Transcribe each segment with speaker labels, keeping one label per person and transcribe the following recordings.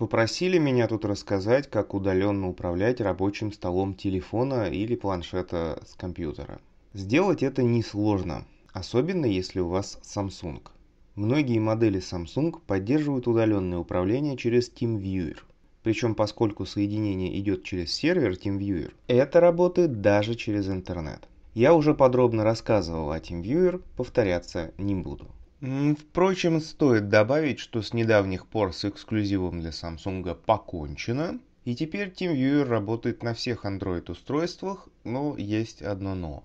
Speaker 1: Попросили меня тут рассказать, как удаленно управлять рабочим столом телефона или планшета с компьютера. Сделать это несложно, особенно если у вас Samsung. Многие модели Samsung поддерживают удаленное управление через TeamViewer. Причем поскольку соединение идет через сервер TeamViewer, это работает даже через интернет. Я уже подробно рассказывал о TeamViewer, повторяться не буду. Впрочем, стоит добавить, что с недавних пор с эксклюзивом для Samsung покончено, и теперь TeamViewer работает на всех Android-устройствах, но есть одно но.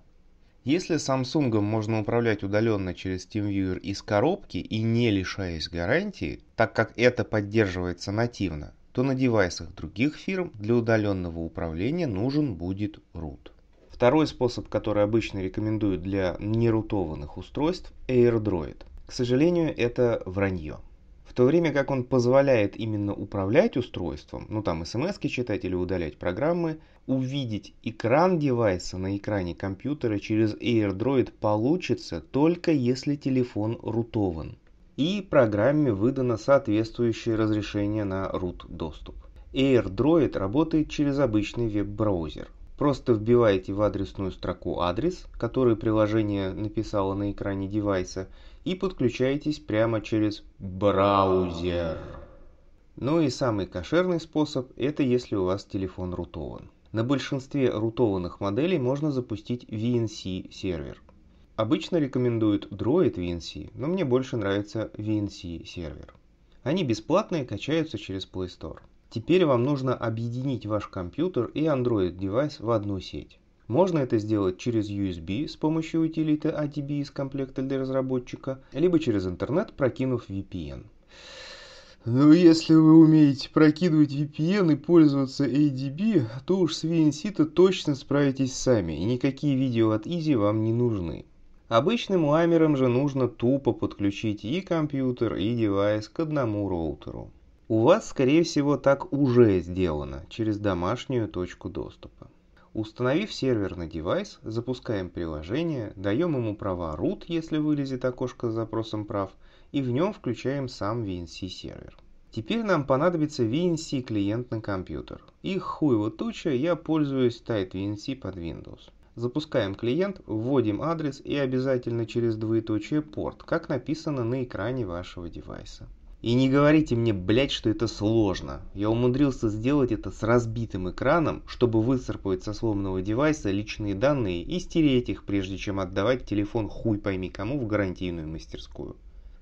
Speaker 1: Если Samsung можно управлять удаленно через TeamViewer из коробки и не лишаясь гарантии, так как это поддерживается нативно, то на девайсах других фирм для удаленного управления нужен будет root. Второй способ, который обычно рекомендуют для нерутованных устройств – AirDroid – к сожалению, это вранье. В то время как он позволяет именно управлять устройством, ну там смс читать или удалять программы, увидеть экран девайса на экране компьютера через AirDroid получится только если телефон рутован и программе выдано соответствующее разрешение на root доступ. AirDroid работает через обычный веб-браузер. Просто вбиваете в адресную строку адрес, который приложение написало на экране девайса, и подключаетесь прямо через браузер. Ну и самый кошерный способ – это если у вас телефон рутован. На большинстве рутованных моделей можно запустить VNC сервер. Обычно рекомендуют Droid VNC, но мне больше нравится VNC сервер. Они бесплатные, качаются через Play Store. Теперь вам нужно объединить ваш компьютер и Android девайс в одну сеть. Можно это сделать через USB с помощью утилиты ADB а из комплекта для разработчика, либо через интернет, прокинув VPN. Но ну, если вы умеете прокидывать VPN и пользоваться ADB, то уж с VNC-то точно справитесь сами, и никакие видео от Изи вам не нужны. Обычным ламерам же нужно тупо подключить и компьютер, и девайс к одному роутеру. У вас, скорее всего, так уже сделано через домашнюю точку доступа. Установив сервер на девайс, запускаем приложение, даем ему права root, если вылезет окошко с запросом прав, и в нем включаем сам VNC сервер. Теперь нам понадобится VNC клиент на компьютер. Их хуево туча, я пользуюсь Tight VNC под Windows. Запускаем клиент, вводим адрес и обязательно через двоеточие порт, как написано на экране вашего девайса. И не говорите мне, блять, что это сложно. Я умудрился сделать это с разбитым экраном, чтобы выцарпывать со сломанного девайса личные данные и стереть их, прежде чем отдавать телефон хуй пойми кому в гарантийную мастерскую.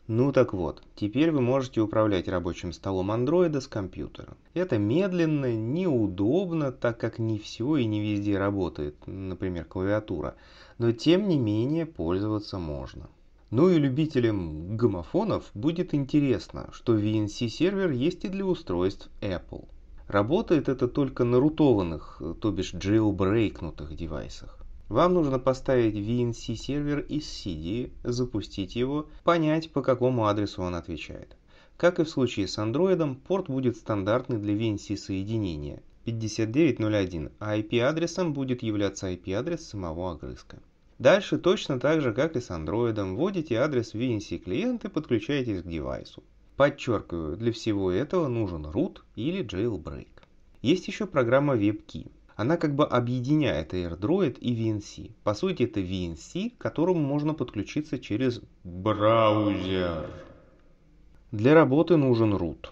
Speaker 1: Ну так вот, теперь вы можете управлять рабочим столом андроида с компьютера. Это медленно, неудобно, так как не все и не везде работает, например, клавиатура, но тем не менее пользоваться можно. Ну и любителям гомофонов будет интересно, что VNC сервер есть и для устройств Apple. Работает это только на рутованных, то бишь jailbreakнутых девайсах. Вам нужно поставить VNC сервер из CD, запустить его, понять по какому адресу он отвечает. Как и в случае с Android, порт будет стандартный для VNC соединения 5901, а IP-адресом будет являться IP-адрес самого огрызка. Дальше точно так же, как и с Android, вводите адрес VNC клиента и подключаетесь к девайсу. Подчеркиваю, для всего этого нужен root или jailbreak. Есть еще программа WebKey. Она как бы объединяет AirDroid и VNC. По сути, это VNC, к которому можно подключиться через браузер. Для работы нужен root.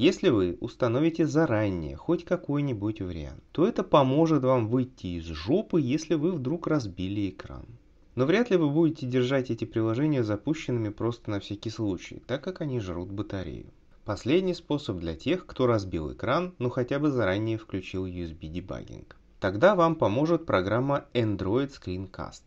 Speaker 1: Если вы установите заранее хоть какой-нибудь вариант, то это поможет вам выйти из жопы, если вы вдруг разбили экран. Но вряд ли вы будете держать эти приложения запущенными просто на всякий случай, так как они жрут батарею. Последний способ для тех, кто разбил экран, но ну хотя бы заранее включил USB дебагинг. Тогда вам поможет программа Android Screencast.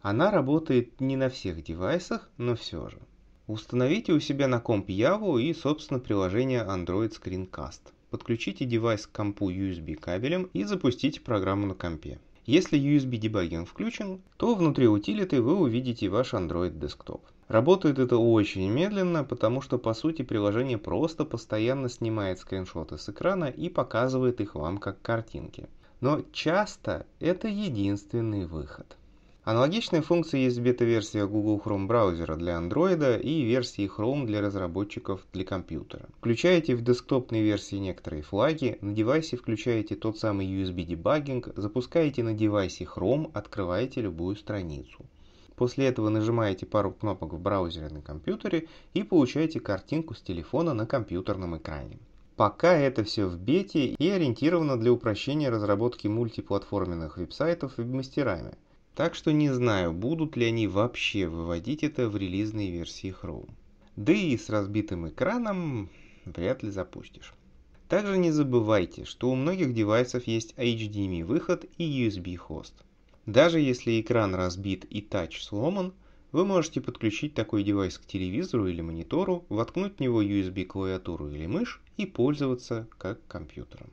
Speaker 1: Она работает не на всех девайсах, но все же. Установите у себя на комп Яву и, собственно, приложение Android Screencast. Подключите девайс к компу USB кабелем и запустите программу на компе. Если USB дебагинг включен, то внутри утилиты вы увидите ваш Android десктоп. Работает это очень медленно, потому что по сути приложение просто постоянно снимает скриншоты с экрана и показывает их вам как картинки. Но часто это единственный выход. Аналогичные функции есть в бета-версиях Google Chrome браузера для Android и версии Chrome для разработчиков для компьютера. Включаете в десктопной версии некоторые флаги, на девайсе включаете тот самый USB дебагинг, запускаете на девайсе Chrome, открываете любую страницу. После этого нажимаете пару кнопок в браузере на компьютере и получаете картинку с телефона на компьютерном экране. Пока это все в бете и ориентировано для упрощения разработки мультиплатформенных веб-сайтов веб-мастерами – так что не знаю, будут ли они вообще выводить это в релизной версии Chrome. Да и с разбитым экраном вряд ли запустишь. Также не забывайте, что у многих девайсов есть HDMI выход и USB хост. Даже если экран разбит и тач сломан, вы можете подключить такой девайс к телевизору или монитору, воткнуть в него USB клавиатуру или мышь и пользоваться как компьютером.